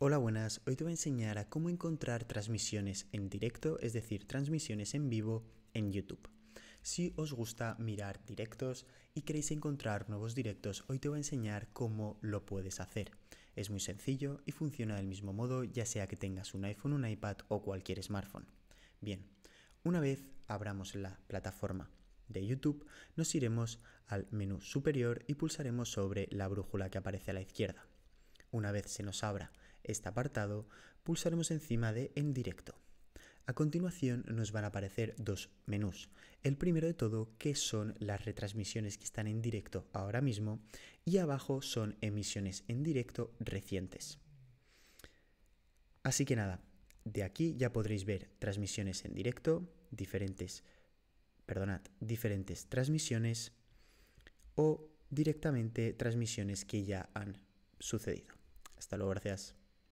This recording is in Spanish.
Hola, buenas. Hoy te voy a enseñar a cómo encontrar transmisiones en directo, es decir, transmisiones en vivo en YouTube. Si os gusta mirar directos y queréis encontrar nuevos directos, hoy te voy a enseñar cómo lo puedes hacer. Es muy sencillo y funciona del mismo modo ya sea que tengas un iPhone, un iPad o cualquier smartphone. Bien, una vez abramos la plataforma de YouTube, nos iremos al menú superior y pulsaremos sobre la brújula que aparece a la izquierda. Una vez se nos abra este apartado, pulsaremos encima de En directo. A continuación nos van a aparecer dos menús. El primero de todo, que son las retransmisiones que están en directo ahora mismo, y abajo son emisiones en directo recientes. Así que nada, de aquí ya podréis ver transmisiones en directo, diferentes, perdonad, diferentes transmisiones o directamente transmisiones que ya han sucedido. Hasta luego, gracias.